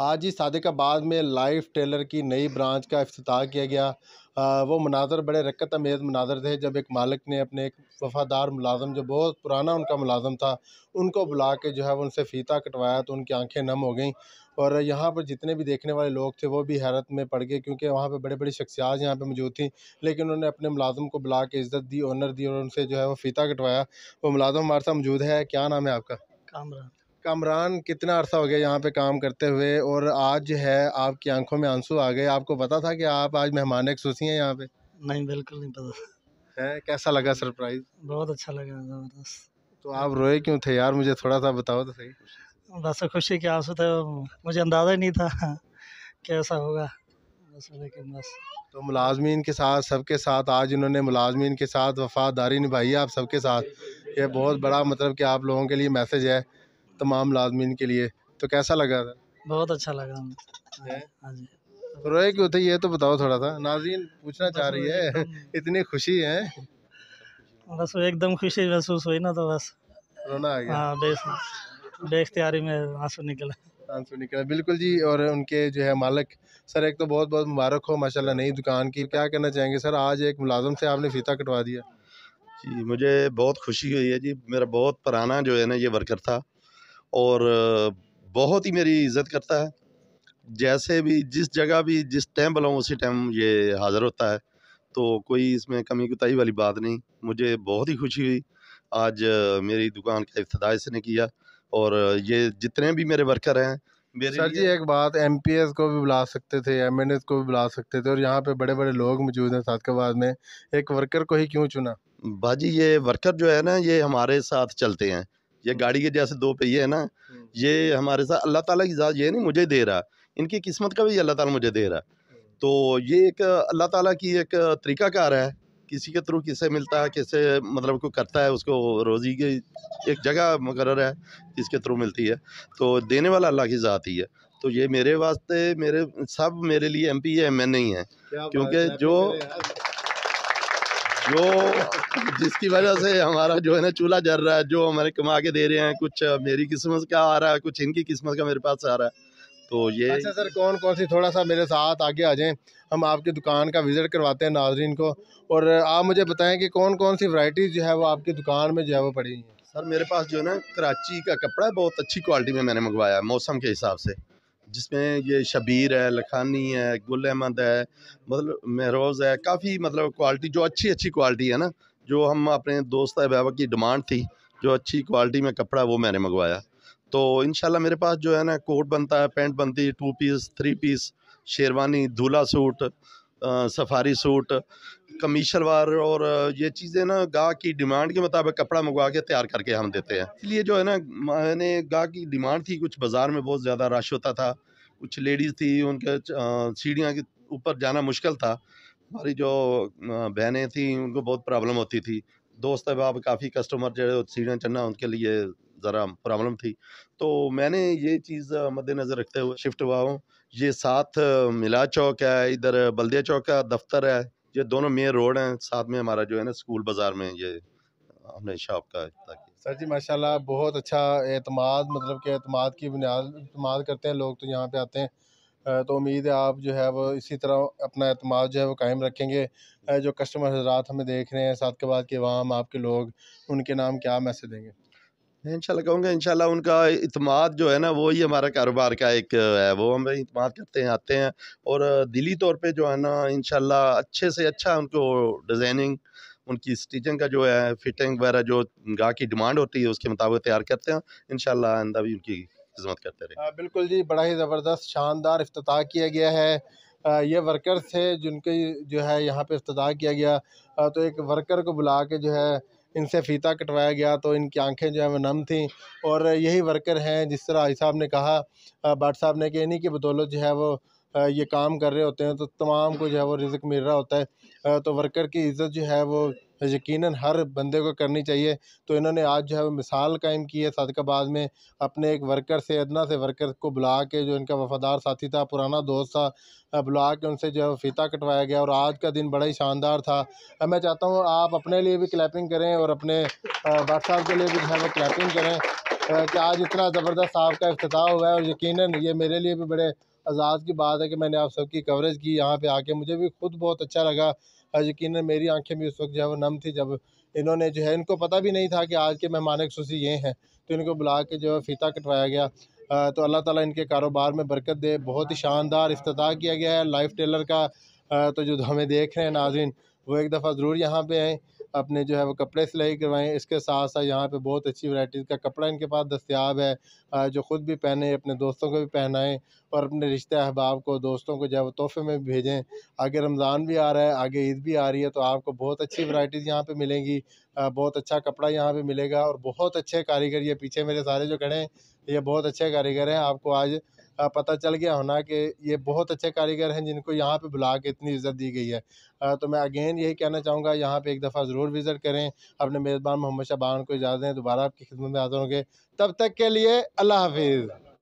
आज ही सादिकाबाद में life Taylor की नई ब्रांच का अफ्ताह किया गया आ, वो मनाजर बड़े रक्त अमेज मनाजर थे जब एक मालिक ने अपने एक वफ़ादार मुलाजम जो बहुत पुराना उनका मुलाजम था उनको बुला के जो है वो उनसे फ़ीता कटवाया तो उनकी आंखें नम हो गई और यहाँ पर जितने भी देखने वाले लोग थे वो भी हैरत में पड़ गए क्योंकि वहाँ पर बड़े बड़ी शख्सियात यहाँ पर मौजूद थी लेकिन उन्होंने अपने मुलाजम को बुला के इज़्ज़त दी ऑनर दी और उनसे जो है वो फ़ीता कटवाया वो मुलाजम हमारे साथ मौजूद है क्या नाम है आपका कामरान कामरान कितना अर्सा हो गया यहाँ पे काम करते हुए और आज जो है आपकी आंखों में आंसू आ गए आपको पता था कि आप आज मेहमान खसूसी हैं यहाँ पे नहीं बिल्कुल नहीं पता है कैसा लगा सरप्राइज़ बहुत अच्छा लगा ज़बरदस्त तो आप रोए क्यों थे यार मुझे थोड़ा सा बताओ तो सही बस खुशी के आंसू थे मुझे अंदाज़ा ही नहीं था कैसा होगा बस लेकिन बस तो मुलाजमीन के साथ सबके साथ आज इन्होंने मुलाजमीन के साथ वफादारी निभाई है आप सबके साथ ये बहुत बड़ा मतलब कि आप लोगों के लिए मैसेज है तमाम लाजमीन के लिए तो कैसा लगा था बहुत अच्छा लगा हाँ जी तो रोए क्यों थे ये तो बताओ थोड़ा सा नाजीन पूछना चाह रही है इतनी खुशी है बस एकदम खुशी महसूस हुई ना तो बस रोना आ गया हाँ, बेख्तियारी में आंसू निकला आंसू निकला बिल्कुल जी और उनके जो है मालिक सर एक तो बहुत बहुत मुबारक हो माशाल्लाह नई दुकान की क्या कहना चाहेंगे सर आज एक मुलाजम से आपने फीता कटवा दिया जी मुझे बहुत खुशी हुई है जी मेरा बहुत पुराना जो है ना ये वर्कर था और बहुत ही मेरी इज़्ज़त करता है जैसे भी जिस जगह भी जिस टाइम बुलाऊँ उसी टाइम ये हाज़िर होता है तो कोई इसमें कमी कोताही वाली बात नहीं मुझे बहुत ही खुशी हुई आज मेरी दुकान का इफ्तः इसने किया और ये जितने भी मेरे वर्कर हैं मेरे सर जी एक बात एम पी एस को भी बुला सकते थे एम एन एस को भी बुला सकते थे और यहाँ पे बड़े बड़े लोग मौजूद हैं के बाद में एक वर्कर को ही क्यों चुना भाजी ये वर्कर जो है ना ये हमारे साथ चलते हैं ये हम्म। गाड़ी के जैसे दो पहिए है ना हम्म। ये हमारे साथ अल्लाह ताला की ज़ात ये नहीं मुझे दे रहा इनकी किस्मत का भी अल्लाह ताला मुझे दे रहा हम्म। तो ये एक अल्लाह ताला की एक तरीक़ाकार है किसी के थ्रू किसे मिलता है किसे मतलब को करता है उसको रोज़ी की एक जगह मुकर है जिसके थ्रू मिलती है तो देने वाला अल्लाह की ज़ात ही है तो ये मेरे वास्ते मेरे सब मेरे लिए एम पी एम एन ही है क्योंकि जो जो जिसकी वजह से हमारा जो है ना चूल्हा जल रहा है जो हमारे कमा के दे रहे हैं कुछ मेरी किस्मत का आ रहा है कुछ इनकी किस्मत का मेरे पास आ रहा है तो ये अच्छा सर कौन कौन सी थोड़ा सा मेरे साथ आगे आ जाएं हम आपकी दुकान का विज़िट करवाते हैं नाजरीन को और आप मुझे बताएं कि कौन कौन सी वैरायटीज़ जो है वो आपकी दुकान में जो है वो पड़ी हैं सर मेरे पास जो है ना कराची का कपड़ा बहुत अच्छी क्वालिटी में मैंने मंगवाया है मौसम के हिसाब से जिसमें ये शबीर है लखानी है गुल अहमद है मतलब महरोज है काफ़ी मतलब क्वालिटी जो अच्छी अच्छी क्वालिटी है ना जो हम अपने दोस्त अहबावक की डिमांड थी जो अच्छी क्वालिटी में कपड़ा वो मैंने मंगवाया तो इन मेरे पास जो है ना कोट बनता है पैंट बनती है two piece three piece sherwani धूला सूट सफारी सूट कमी शलवार और ये चीज़ें ना गाह की डिमांड के मुताबिक कपड़ा मंगवा के तैयार करके हम देते हैं इसलिए जो है ना मैंने गाह की डिमांड थी कुछ बाज़ार में बहुत ज़्यादा रश होता था कुछ लेडीज़ थी उनके सीढ़ियाँ के ऊपर जाना मुश्किल था हमारी जो बहनें थी उनको बहुत प्रॉब्लम होती थी दोस्त अब काफ़ी कस्टमर जो सीढ़ियाँ चढ़ना उनके लिए ज़रा प्रॉब्लम थी तो मैंने ये चीज़ मद्देनज़र रखते हुए शिफ्ट हुआ हूँ ये साथ मिला चौक है इधर बल्दिया चौक का दफ्तर है ये दोनों मेन रोड हैं साथ में हमारा जो है ना स्कूल बाज़ार में ये हमने शॉप का ताकि सर जी माशाल्लाह बहुत अच्छा अतमाद मतलब कि अतमाद की बुनियाद करते हैं लोग तो यहाँ पे आते हैं तो उम्मीद है आप जो है वो इसी तरह अपना अतमाद जो है वो कायम रखेंगे जो कस्टमर हजरात हमें देख रहे हैं साथ के बाद के वहाँ आपके लोग उनके नाम क्या मैसेज देंगे इन कहूँगा इन उनका इतमाद जो है ना वो ही हमारा कारोबार का एक है वो हम इतमाद करते हैं आते हैं और दिली तौर पे जो है ना इन अच्छे से अच्छा उनको डिज़ाइनिंग उनकी स्टिचिंग का जो है फिटिंग वगैरह जो गाह की डिमांड होती है उसके मुताबिक तैयार करते हैं इन आंदा भी उनकी खिदमत करते रहे बिल्कुल जी बड़ा ही ज़बरदस्त शानदार अफ्ताह किया गया है ये वर्कर्स थे जिनके जो है यहाँ पे अफ्ताह किया गया तो एक वर्कर को बुला के जो है इनसे फ़ीता कटवाया गया तो इनकी आंखें जो है वो नम थी और यही वर्कर हैं जिस तरह आई साहब ने कहा बाट साहब ने कि इन्हीं की बदौलत जो है वो ये काम कर रहे होते हैं तो तमाम को जो है वो रिज़्क मिल रहा होता है तो वर्कर की इज़्ज़त जो है वो तो यकीन हर बंदे को करनी चाहिए तो इन्होंने आज जो है मिसाल कायम की है सदकाबाद में अपने एक वर्कर से अदना से वर्कर को बुला के जो इनका वफादार साथी था पुराना दोस्त था बुला के उनसे जो है फ़ीता कटवाया गया और आज का दिन बड़ा ही शानदार था मैं चाहता हूँ आप अपने लिए भी क्लैपिंग करें और अपने साहब के लिए भी जो है वो क्लैपिंग करें कि आज इतना ज़बरदस्त साहब का अफ्ताह हुआ है और यकीन ये मेरे लिए भी बड़े आज़ाद की बात है कि मैंने आप सबकी कवरेज की यहाँ पे आके मुझे भी खुद बहुत अच्छा लगा यकीन मेरी आंखें भी उस वक्त जो है वो नम थी जब इन्होंने जो है इनको पता भी नहीं था कि आज के मेहमान खुशी ये हैं तो इनको बुला के जो है फ़ीता कटवाया गया तो अल्लाह ताला इनके कारोबार में बरकत दे बहुत ही शानदार अफ्ताह किया गया है लाइफ टेलर का तो जो हमें देख रहे हैं नाजिन वो एक दफ़ा ज़रूर यहाँ पर आएँ अपने जो है वो कपड़े सिलाई करवाएँ इसके साथ साथ यहाँ पर बहुत अच्छी वैराइटीज़ का कपड़ा इनके पास दस्तियाब है जो ख़ुद भी पहने अपने दोस्तों को भी पहनाएं और अपने रिश्ते अहबाब को दोस्तों को जो है वो तोहफे में भी भेजें आगे रमज़ान भी आ रहा है आगे ईद भी आ रही है तो आपको बहुत अच्छी वैराइटीज़ यहाँ पर मिलेंगी बहुत अच्छा कपड़ा यहाँ पर मिलेगा और बहुत अच्छे कारीगर ये पीछे मेरे सारे जो खड़े हैं ये बहुत अच्छे कारीगर हैं आपको आज पता चल गया होना कि ये बहुत अच्छे कारीगर हैं जिनको यहाँ पे बुला के इतनी इज़्ज़त दी गई है तो मैं अगेन यही कहना चाहूँगा यहाँ पे एक दफ़ा ज़रूर विज़िट करें अपने मेज़बान मोहम्मद शबान को इजाज़त दें दोबारा आपकी खिदमत में हाजिर होंगे तब तक के लिए अल्लाह हाफिज़